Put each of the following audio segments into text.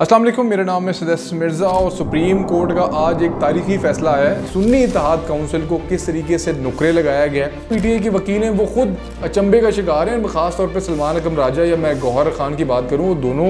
असलम मेरा नाम है सदस्य मिर्ज़ा और सुप्रीम कोर्ट का आज एक तारीखी फैसला है सुन्नी इतिहाद काउंसिल को किस तरीके से नुकरे लगाया गया है पी टी आई के वकील हैं वो खुद अचंबे का शिकार हैं खास तौर पर सलमान अकम राजा या मैं गौहर खान की बात करूँ वो दोनों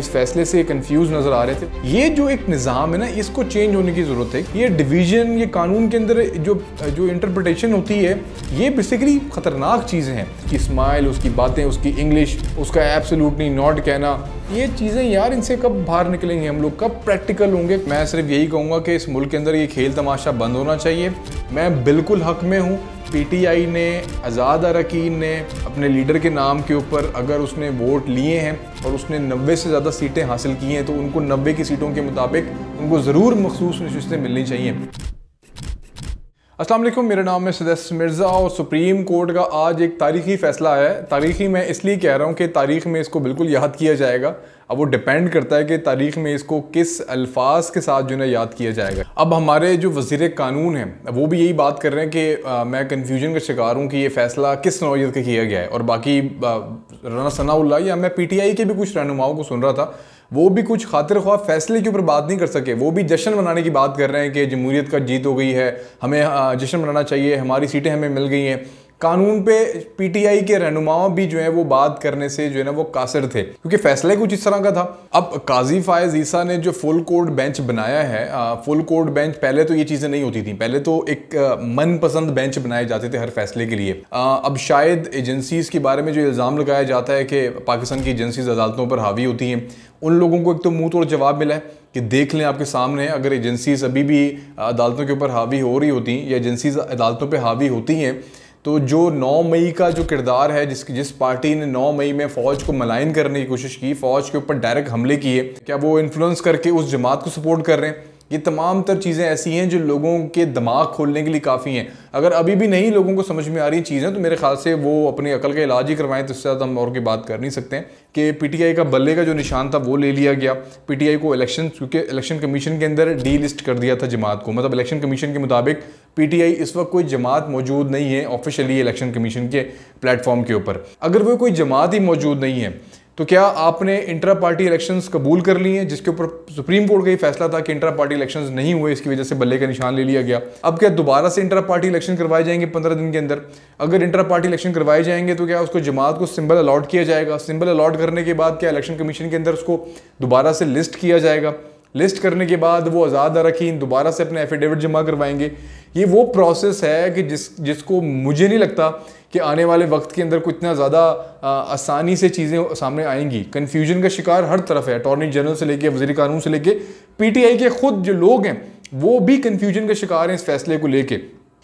इस फैसले से कन्फ्यूज नज़र आ रहे थे ये जो एक निज़ाम है ना इसको चेंज होने की ज़रूरत है ये डिवीज़न ये कानून के अंदर जो जो इंटरप्रटेशन होती है ये बेसिकली ख़तरनाक चीज़ें हैं उसकी स्माइल उसकी बातें उसकी इंग्लिश उसका एब्सोल्युटली नॉट कहना ये चीज़ें यार इनसे कब बाहर निकलेंगे हम लोग कब प्रैक्टिकल होंगे मैं सिर्फ यही कहूँगा कि इस मुल्क के अंदर ये खेल तमाशा बंद होना चाहिए मैं बिल्कुल हक में हूँ पीटीआई ने आज़ाद अरकान ने अपने लीडर के नाम के ऊपर अगर उसने वोट लिए हैं और उसने नब्बे से ज़्यादा सीटें हासिल की हैं तो उनको नब्बे की सीटों के मुताबिक उनको ज़रूर मखसूस नशस्तें मिलनी चाहिए असलम मेरा नाम है सदस्य मिर्ज़ा और सुप्रीम कोर्ट का आज एक तारीखी फ़ैसला है तारीखी मैं इसलिए कह रहा हूँ कि तारीख में इसको बिल्कुल याद किया जाएगा अब वो डिपेंड करता है कि तारीख में इसको किस अल्फाज के साथ जो है याद किया जाएगा अब हमारे जो वजीर कानून हैं वो भी यही बात कर रहे हैं कि आ, मैं कन्फ्यूजन का शिकार हूँ कि ये फ़ैसला किस नौत का किया गया है और बाकी राना सनाउल्ला या मैं पी टी आई के भी कुछ रहनुमाओं को सुन रहा था वो भी कुछ खातिर ख्वाह फैसले के ऊपर बात नहीं कर सके वो भी जश्न मनाने की बात कर रहे हैं कि जमहूरीत का जीत हो गई है हमें जश्न मनाना चाहिए हमारी सीटें हमें मिल गई हैं कानून पे पीटीआई के रहनुमाओं भी जो है वो बात करने से जो है ना वो कासिर थे क्योंकि फैसला कुछ इस तरह का था अब काजी फायज ईसा ने जो फुल कोर्ट बेंच बनाया है फुल कोर्ट बेंच पहले तो ये चीज़ें नहीं होती थी पहले तो एक मनपसंद बेंच बनाए जाते थे हर फैसले के लिए आ, अब शायद एजेंसीज के बारे में जो इल्ज़ाम लगाया जाता है कि पाकिस्तान की एजेंसीज अदालतों पर हावी होती हैं उन लोगों को एक तो मुंह तोड़ जवाब मिला है कि देख लें आपके सामने अगर एजेंसीज अभी भी अदालतों के ऊपर हावी हो रही होती या एजेंसीज अदालतों पर हावी होती हैं तो जो 9 मई का जो किरदार है जिस जिस पार्टी ने 9 मई में फ़ौज को मलाइन करने की कोशिश की फ़ौज के ऊपर डायरेक्ट हमले किए क्या वो इन्फ्लुएंस करके उस जमात को सपोर्ट कर रहे हैं ये तमाम तर चीज़ें ऐसी हैं जो लोगों के दिमाग खोलने के लिए काफ़ी हैं अगर अभी भी नहीं लोगों को समझ में आ रही चीज़ें तो मेरे ख्याल से वो अपनी अकल का इलाज ही करवाएं तो उससे ज़्यादा हम और की बात कर नहीं सकते पी कि पीटीआई का बल्ले का जो निशान था वो ले लिया गया पीटीआई को इलेक्शन क्योंकि इलेक्शन कमीशन के अंदर डी लिस्ट कर दिया था जमात को मतलब इलेक्शन कमीशन के मुताबिक आई इस वक्त कोई जमात मौजूद नहीं है ऑफिशियली इलेक्शन कमीशन के प्लेटफॉर्म के ऊपर अगर वो कोई जमात ही मौजूद नहीं है तो क्या आपने इंटरा पार्टी इलेक्शंस कबूल कर लिए हैं जिसके ऊपर सुप्रीम कोर्ट का ही फैसला था कि इंटरा पार्टी इलेक्शंस नहीं हुए इसकी वजह से बल्ले का निशान ले लिया गया अब क्या दोबारा से इंटरा पार्टी इलेक्शन करवाए जाएंगे पंद्रह दिन के अंदर अगर इंटरा पार्टी इलेक्शन करवाए जाएंगे तो क्या उसको जमात को सिंबल अलॉट किया जाएगा सिंबल अलॉट करने के बाद क्या इलेक्शन कमीशन के अंदर उसको दोबारा से लिस्ट किया जाएगा लिस्ट करने के बाद वो आज़ाद रखी दोबारा से अपने एफिडेविट जमा करवाएंगे ये वो प्रोसेस है कि जिस जिसको मुझे नहीं लगता कि आने वाले वक्त के अंदर कुछ इतना ज़्यादा आसानी से चीज़ें सामने आएंगी कन्फ्यूजन का शिकार हर तरफ है अटॉर्नी जनरल से लेके वजी कानून से लेके पीटीआई के खुद जो लोग हैं वो भी कन्फ्यूजन का शिकार हैं इस फैसले को लेके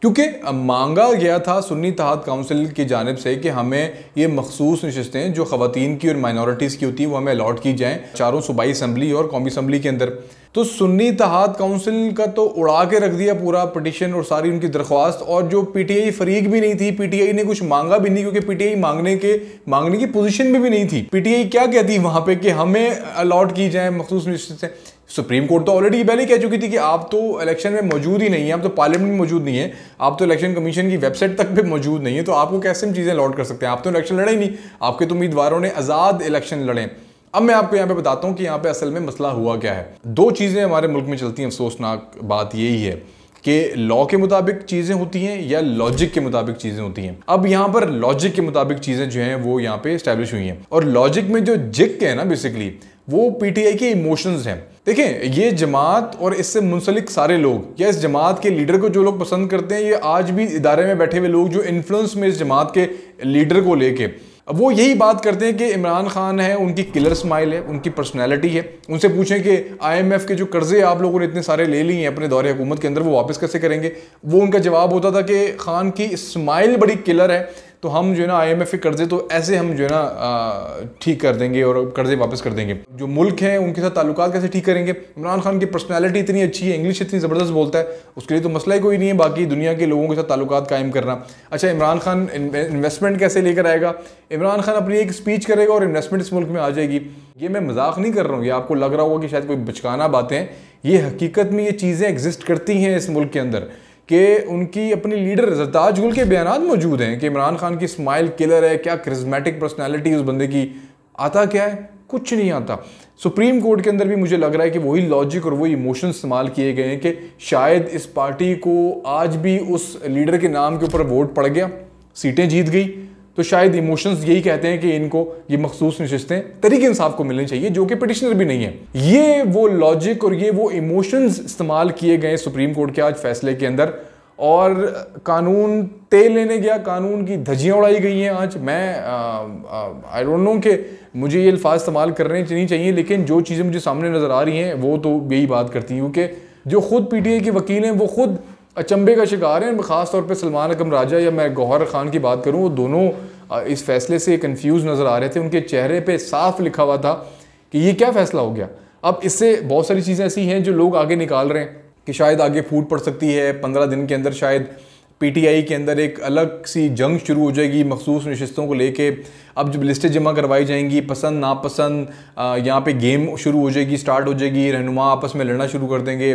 क्योंकि मांगा गया था सुन्नी तहत काउंसिल की जानब से कि हमें ये मखसूस नशस्तें जो ख़वान की और माइनॉरिटीज़ की होती हैं वो हमें अलाट की जाएँ चारों सूबाई असम्बली और कौमी असम्बली के अंदर तो सुन्नी तहत काउंसिल का तो उड़ा के रख दिया पूरा पटिशन और सारी उनकी दरख्वास्त और जो पी टी आई फरीक भी नहीं थी पी टी आई ने कुछ मांगा भी नहीं क्योंकि पी टी आई मांगने के मांगने की पोजिशन में भी नहीं थी पी टी आई क्या कहती वहाँ पर कि हमें अलाट की जाएँ मखसूस नशस्तें सुप्रीम कोर्ट तो ऑलरेडी पहले कह चुकी थी कि आप तो इलेक्शन में मौजूद ही नहीं है आप तो पार्लियामेंट में मौजूद नहीं है आप तो इलेक्शन कमीशन की वेबसाइट तक भी मौजूद नहीं है तो आपको कैसे हम चीज़ें अलॉट कर सकते हैं आप तो इलेक्शन लड़े ही नहीं आपके तो उम्मीदवारों ने आज़ाद इलेक्शन लड़े अब मैं आपको यहाँ पे बताता हूँ कि यहाँ पे असल में मसला हुआ क्या है दो चीज़ें हमारे मुल्क में चलती हैं अफसोसनाक बात यही है कि लॉ के मुताबिक चीज़ें होती हैं या लॉजिक के मुताबिक चीज़ें होती हैं अब यहाँ पर लॉजिक के मुताबिक चीज़ें जो हैं वो यहाँ पे इस्टेब्लिश हुई हैं और लॉजिक में जो जिक है ना बेसिकली वो पीटीआई के इमोशंस हैं देखें ये जमात और इससे मुंसलिक सारे लोग या इस जमात के लीडर को जो लोग पसंद करते हैं ये आज भी इदारे में बैठे हुए लोग जो इन्फ्लुएंस में इस जमात के लीडर को लेके वो यही बात करते हैं कि इमरान खान है उनकी किलर स्माइल है उनकी पर्सनैलिटी है उनसे पूछें कि आईएमएफ के जो कर्जे आप लोगों ने इतने सारे ले लिए हैं अपने दौरे हुकूमत के अंदर वो वापस कैसे करेंगे वो उनका जवाब होता था कि खान की स्माइल बड़ी किलर है तो हम जो है ना आई एम एफ कर्जे तो ऐसे हम जो है ना ठीक कर देंगे और कर्जे वापस कर देंगे जो मुल्क हैं उनके साथ ताल्लुक कैसे ठीक करेंगे इमरान खान की पर्सनैलिटी इतनी अच्छी है इंग्लिश इतनी ज़बरदस्त बोलता है उसके लिए तो मसला ही कोई नहीं है बाकी दुनिया के लोगों के साथ ताल्लुक कायम करना अच्छा इमरान खान इन्वेस्टमेंट कैसे लेकर आएगा इमरान खान अपनी एक स्पीच करेगा और इन्वेस्टमेंट इस मुल्क में आ जाएगी ये मैं मजाक नहीं कर रहा हूँ ये आपको लग रहा होगा कि शायद कोई बचकाना बातें ये हकीकत में ये चीज़ें एग्जिस्ट करती हैं इस मुल्क के अंदर कि उनकी अपनी लीडर जरताज गुल के बयान मौजूद हैं कि इमरान खान की स्माइल किलर है क्या क्रिजमेटिक पर्सनैलिटी उस बंदे की आता क्या है कुछ नहीं आता सुप्रीम कोर्ट के अंदर भी मुझे लग रहा है कि वही लॉजिक और वही इमोशन इस्तेमाल किए गए हैं कि शायद इस पार्टी को आज भी उस लीडर के नाम के ऊपर वोट पड़ गया सीटें जीत गई तो शायद इमोशंस यही कहते हैं कि इनको ये मखसूस नशस्तें तरीके इंसाफ को मिलनी चाहिए जो कि पिटिशनर भी नहीं है ये वो लॉजिक और ये वो इमोशंस इस्तेमाल किए गए सुप्रीम कोर्ट के आज फैसले के अंदर और कानून तेल लेने गया कानून की धजियाँ उड़ाई गई हैं आज मैं आई डोंट नो कि मुझे ये अल्फाज इस्तेमाल करने नहीं चाहिए लेकिन जो चीज़ें मुझे सामने नज़र आ रही हैं वो तो यही बात करती हूँ कि जो खुद पीटीए के वकील हैं वो खुद अचंभे का शिकार हैं ख़ास तौर पे सलमान अकम राजा या मैं गौहर खान की बात करूँ वो दोनों इस फैसले से कंफ्यूज नज़र आ रहे थे उनके चेहरे पे साफ लिखा हुआ था कि ये क्या फ़ैसला हो गया अब इससे बहुत सारी चीज़ें ऐसी हैं जो लोग आगे निकाल रहे हैं कि शायद आगे फूट पड़ सकती है पंद्रह दिन के अंदर शायद पीटीआई के अंदर एक अलग सी जंग शुरू हो जाएगी मखसूस नशस्तों को लेके अब जब लिस्टें जमा करवाई जाएंगी पसंद नापसंद यहाँ पे गेम शुरू हो जाएगी स्टार्ट हो जाएगी रहनुमा आपस में लड़ना शुरू कर देंगे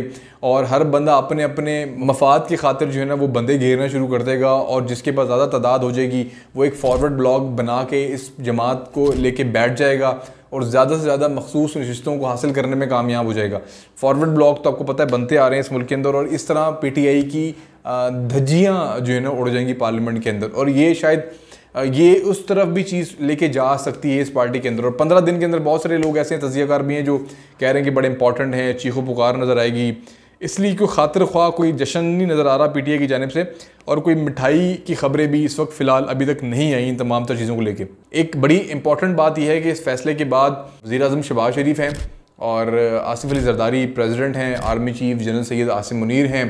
और हर बंदा अपने अपने मफाद की खातिर जो है ना वो बंदे घेरना शुरू कर देगा और जिसके पास ज़्यादा तादाद हो जाएगी वो एक फॉरवर्ड ब्लॉक बना के इस जमात को कर बैठ जाएगा और ज़्यादा से ज़्यादा मखसूस नशस्तों को हासिल करने में कामयाब हो जाएगा फॉरवर्ड ब्लॉक तो आपको पता है बनते आ रहे हैं इस मुल्क के अंदर और इस तरह पी टी आई की धज्जियाँ जो है ना उड़ जाएंगी पार्लियामेंट के अंदर और ये शायद ये उस तरफ भी चीज़ लेके जा सकती है इस पार्टी के अंदर और पंद्रह दिन के अंदर बहुत सारे लोग ऐसे हैं तजियाकार भी हैं जो कह रहे हैं कि बड़े इंपॉर्टेंट हैं चीखो पुकार नज़र आएगी इसलिए कोई खातर ख्वाह कोई जश्न नहीं नज़र आ रहा आई की जानब से और कोई मिठाई की खबरें भी इस वक्त फ़िलहाल अभी तक नहीं आई इन तमाम तर चीज़ों को लेकर एक बड़ी इंपॉर्टेंट बात यह है कि इस फैसले के बाद वजी अजम शबाज शरीफ हैं और आसिफ अली जरदारी प्रेजिडेंट हैं army chief general Syed Asim Munir हैं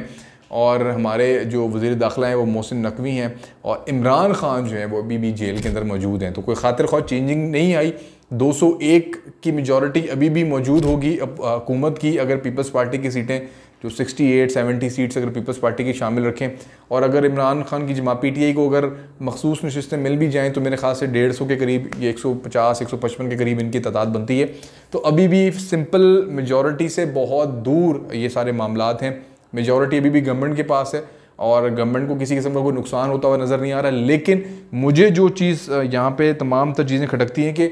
और हमारे जो वजीर दाखिला हैं वो मोहसिन नकवी हैं और इमरान ख़ान जो हैं वो अभी भी जेल के अंदर मौजूद हैं तो कोई खातिर खा चेंजिंग नहीं आई 201 की मेजॉरिटी अभी भी मौजूद होगी अब हुकूमत की अगर पीपल्स पार्टी की सीटें जो 68 70 सीट्स अगर पीपल्स पार्टी की शामिल रखें और अगर इमरान खान की जमा पी टी आई को अगर मखसूस नशस्तें मिल भी जाएँ तो मेरे ख्याल से डेढ़ सौ के करीब ये एक सौ पचास एक सौ पचपन के करीब इनकी तादाद बनती है तो अभी भी सिंपल मेजॉरिटी से बहुत दूर ये सारे मामला हैं मेजोरिटी अभी भी गवर्नमेंट के पास है और गवर्नमेंट को किसी किस्म का कोई नुकसान होता हुआ नज़र नहीं आ रहा है लेकिन मुझे जो चीज़ यहाँ पे तमाम तर चीज़ें खटकती हैं कि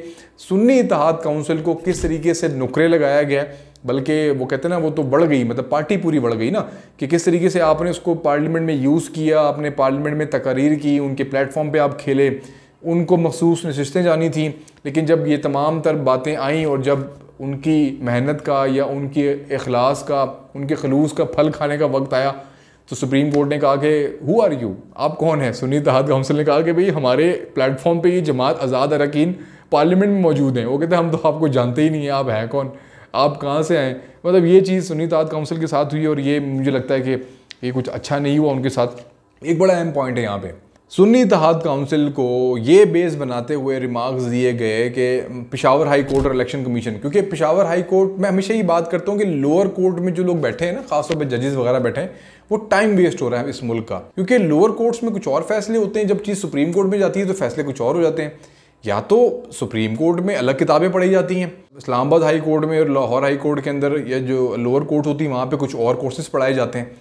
सुन्नी इतिहाद काउंसिल को किस तरीके से नुकरे लगाया गया बल्कि वो कहते हैं ना वो तो बढ़ गई मतलब पार्टी पूरी बढ़ गई ना कि किस तरीके से आपने उसको पार्लियामेंट में यूज़ किया आपने पार्लियामेंट में तकरीर की उनके प्लेटफॉर्म पर आप खेले उनको मखसूस नशस्तें जानी थी लेकिन जब ये तमाम तर बातें आईं और जब उनकी मेहनत का या उनके अखलास का उनके खलूस का फल खाने का वक्त आया तो सुप्रीम कोर्ट ने कहा कि हु आर यू आप कौन है सुनी तहत काउंसिल ने कहा कि भाई हमारे प्लेटफॉर्म पे ये जमात आज़ाद अरकान पार्लियामेंट में मौजूद हैं वो कहते हैं हम तो आपको जानते ही नहीं हैं आप हैं कौन आप कहाँ से आए मतलब ये चीज़ सुनी तहत काउंसिल के साथ हुई और ये मुझे लगता है कि ये कुछ अच्छा नहीं हुआ उनके साथ एक बड़ा अहम पॉइंट है यहाँ पर सुन्नी इतिहाद काउंसिल को ये बेस बनाते हुए रिमार्क्स दिए गए कि पिशावर हाई कोर्ट और इलेक्शन कमीशन क्योंकि पिशावर हाई कोर्ट में हमेशा ही बात करता हूँ कि लोअर कोर्ट में जो लोग बैठे हैं ना खासतौर पर जजेस वगैरह बैठे हैं वो टाइम वेस्ट हो रहा है इस मुल्क का क्योंकि लोअर कोर्ट्स में कुछ और फैसले होते हैं जब चीज़ सुप्रीम कोर्ट में जाती है तो फैसले कुछ और हो जाते हैं या तो सुप्रीम कोर्ट में अलग किताबें पढ़ी जाती हैं इस्लामाबाद हाई कोर्ट में और लाहौर हाई कोर्ट के अंदर या जो लोअर कोर्ट होती है वहाँ पर कुछ और कोर्सेज पढ़ाए जाते हैं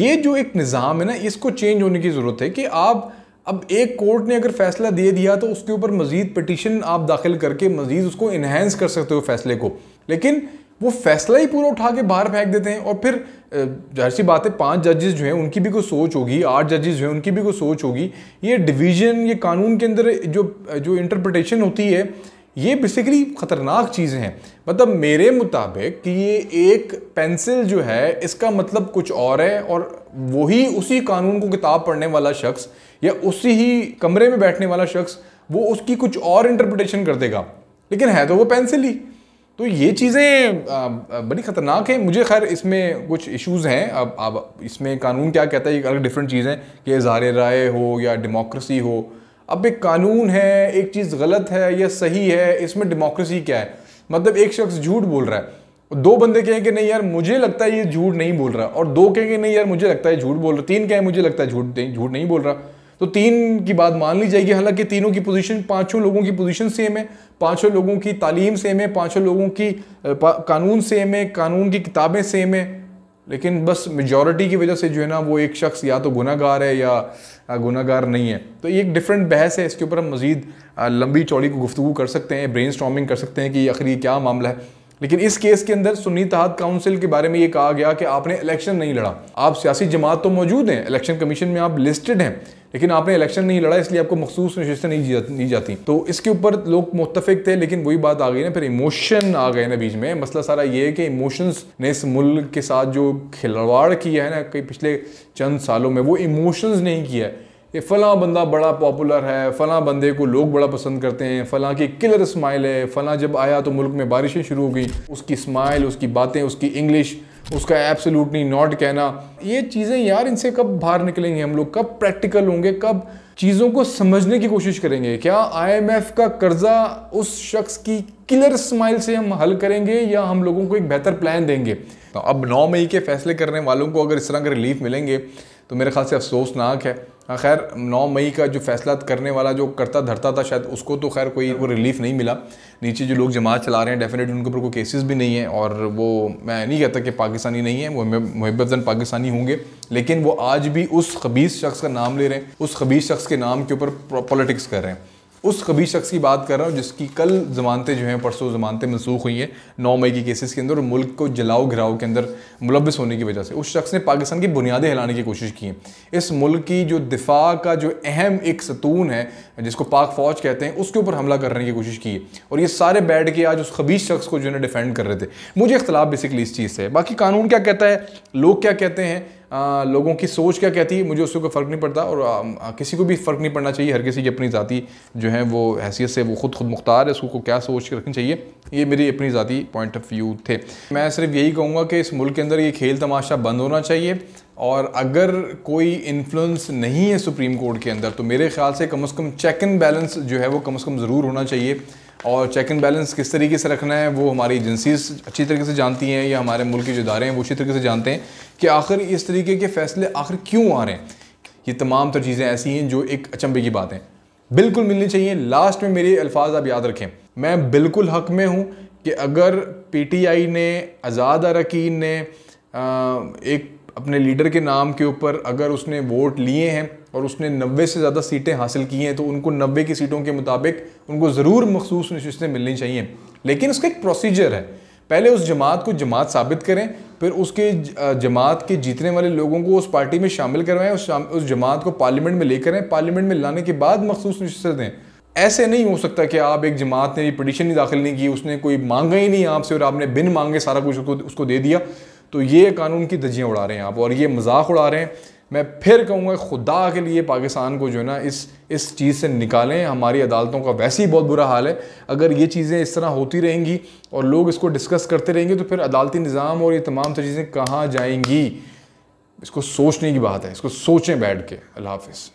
ये जो एक निज़ाम है ना इसको चेंज होने की ज़रूरत है कि आप अब एक कोर्ट ने अगर फैसला दे दिया तो उसके ऊपर मजीद पटिशन आप दाखिल करके मजीद उसको इन्हेंस कर सकते हो फैसले को लेकिन वो फैसला ही पूरा उठा के बाहर फेंक देते हैं और फिर जाहिर सी बात है पाँच जजेस जो हैं उनकी भी कोई सोच होगी आठ जजेस जो हैं उनकी भी कोई सोच होगी ये डिवीज़न ये कानून के अंदर जो जो इंटरप्रटेशन होती है ये बेसिकली ख़तरनाक चीज़ें हैं मतलब मेरे मुताबिक कि ये एक पेंसिल जो है इसका मतलब कुछ और है और वही उसी कानून को किताब पढ़ने वाला शख्स या उसी ही कमरे में बैठने वाला शख्स वो उसकी कुछ और इंटरप्रटेशन कर देगा लेकिन है तो वो पेंसिल ही तो ये चीज़ें बड़ी ख़तरनाक हैं मुझे खैर इसमें कुछ इश्यूज़ हैं अब अब इसमें कानून क्या कहता है ये अलग डिफरेंट चीज़ें कि इजहार राय हो या डेमोक्रेसी हो अब एक कानून है एक चीज़ गलत है या सही है इसमें डेमोक्रेसी क्या है मतलब एक शख्स झूठ बोल रहा है दो बंदे कहें कि नहीं यार मुझे लगता है ये झूठ नहीं बोल रहा और दो कहेंगे नहीं यार मुझे लगता है झूठ बोल रहा तीन कहें मुझे लगता है झूठ नहीं झूठ नहीं बोल रहा तो तीन की बात मान ली जाएगी हालांकि तीनों की पोजीशन पांचों लोगों की पोजीशन सेम है पांचों लोगों की तालीम सेम है पांचों लोगों की कानून सेम है कानून की किताबें सेम है लेकिन बस मेजॉरिटी की वजह से जो है ना वो एक शख्स या तो गुनागार है या गुनागार नहीं है तो ये एक डिफरेंट बहस है इसके ऊपर हम मज़ीद लंबी चौड़ी को गुफ्तु कर सकते हैं ब्रेन कर सकते हैं कि आखिर ये क्या मामला है लेकिन इस केस के अंदर सुन्नी तहत काउंसिल के बारे में ये कहा गया कि आपने इलेक्शन नहीं लड़ा आप सियासी जमात तो मौजूद हैं इलेक्शन कमीशन में आप लिस्टेड हैं लेकिन आपने इलेक्शन नहीं लड़ा इसलिए आपको मखसूस नशस्तें नहीं जा, नहीं जाती तो इसके ऊपर लोग मुतफिक थे लेकिन वही बात आ गई ना फिर इमोशन आ गए ना बीच में मसला सारा ये है कि इमोशंस ने इस मुल्क के साथ जो खिलवाड़ किया है ना कई पिछले चंद सालों में वो इमोशंस नहीं किया है कि फ़लाँ बंदा बड़ा पॉपुलर है फ़लाँ बंदे को लोग बड़ा पसंद करते हैं फ़लाँ की किलर स्माइल है फ़लाँ जब आया तो मुल्क में बारिशें शुरू हो गई उसकी स्माइल उसकी बातें उसकी इंग्लिश उसका एब्सोल्युटली नॉट कहना ये चीज़ें यार इनसे कब बाहर निकलेंगे हम लोग कब प्रैक्टिकल होंगे कब चीज़ों को समझने की कोशिश करेंगे क्या आईएमएफ का कर्जा उस शख्स की किलर स्माइल से हम हल करेंगे या हम लोगों को एक बेहतर प्लान देंगे तो अब नौ मई के फैसले करने वालों को अगर इस तरह के रिलीफ मिलेंगे तो मेरे ख्याल से अफसोसनाक है हाँ, खैर 9 मई का जो फैसला करने वाला जो करता धरता था शायद उसको तो खैर कोई वो रिलीफ नहीं मिला नीचे जो लोग जमात चला रहे हैं डेफिनेटली उनके ऊपर कोई केसेस भी नहीं है और वो मैं नहीं कहता कि पाकिस्तानी नहीं है वो मुहबन पाकिस्तानी होंगे लेकिन वो आज भी उस खबीस शख्स का नाम ले रहे हैं उस खबीस शख्स के नाम के ऊपर पॉलिटिक्स कर रहे हैं उस कभी शख्स की बात कर रहा हूँ जिसकी कल जमानतें जो हैं परसों जमानतें मनसूख हुई हैं नौ मई के केसेस के अंदर और मुल्क को जलाओ घिराओ के अंदर मुलविस होने की वजह से उस शख्स ने पाकिस्तान की बुनियादें हिलाने की कोशिश की हैं इस मुल्क की जो दिफा का जो अहम एक सतून है जिसको पाक फौज कहते हैं उसके ऊपर हमला करने की कोशिश की है और ये सारे बैठ के आज उस खबीज शख्स को जो है डिफेंड कर रहे थे मुझे इख्तलाफ बेसिकली इस चीज़ से है बाकी कानून क्या कहता है लोग क्या कहते हैं आ, लोगों की सोच क्या कहती है मुझे उससे कोई फ़र्क नहीं पड़ता और आ, आ, किसी को भी फ़र्क नहीं पड़ना चाहिए हर किसी की अपनी ज़ाती जो है वो हैसियत से वो खुद खुद मुख्तार है उसको क्या सोच के रखनी चाहिए ये मेरी अपनी ज़ाती पॉइंट ऑफ व्यू थे मैं सिर्फ यही कहूँगा कि इस मुल्क के अंदर ये खेल तमाशा बंद होना चाहिए और अगर कोई इन्फ्लुएंस नहीं है सुप्रीम कोर्ट के अंदर तो मेरे ख्याल से कम अज़ कम चेक एंड बैलेंस जो है वो कम अज़ कम ज़रूर होना चाहिए और चेक एंड बैलेंस किस तरीके से रखना है वो हमारी एजेंसीज अच्छी तरीके से जानती हैं या हमारे मुल्क के जो इदारे हैं वो अच्छी तरीके से जानते हैं कि आखिर इस तरीके के फ़ैसले आखिर क्यों आ रहे हैं ये तमाम तर तो चीज़ें ऐसी हैं जो एक अचंभे की बात हैं बिल्कुल मिलनी चाहिए लास्ट में मेरे अल्फाज आप याद रखें मैं बिल्कुल हक में हूँ कि अगर आई ने आज़ाद अरकान ने एक अपने लीडर के नाम के ऊपर अगर उसने वोट लिए हैं और उसने नब्बे से ज़्यादा सीटें हासिल की हैं तो उनको नब्बे की सीटों के मुताबिक उनको ज़रूर मखसूस नशस्तें मिलनी चाहिए लेकिन उसका एक प्रोसीजर है पहले उस जमात को जमात साबित करें फिर उसके जमात के जीतने वाले लोगों को उस पार्टी में शामिल करवाएं उस उस जमात को पार्लियामेंट में लेकर आए पार्लियामेंट में लाने के बाद मखसूस नशस्त दें ऐसे नहीं हो सकता कि आप एक जमात ने भी पटिशन ही दाखिल नहीं की उसने कोई मांगा ही नहीं आपसे और आपने बिन मांगे सारा कुछ उसको उसको दे दिया तो ये कानून की धजियाँ उड़ा रहे हैं आप और ये मजाक उड़ा रहे हैं मैं फिर कहूँगा खुदा के लिए पाकिस्तान को जो है ना इस इस चीज़ से निकालें हमारी अदालतों का वैसे ही बहुत बुरा हाल है अगर ये चीज़ें इस तरह होती रहेंगी और लोग इसको डिस्कस करते रहेंगे तो फिर अदालती निज़ाम और ये तमाम चीज़ें कहाँ जाएंगी इसको सोचने की बात है इसको सोचें बैठ के अल्लाह हाफिज़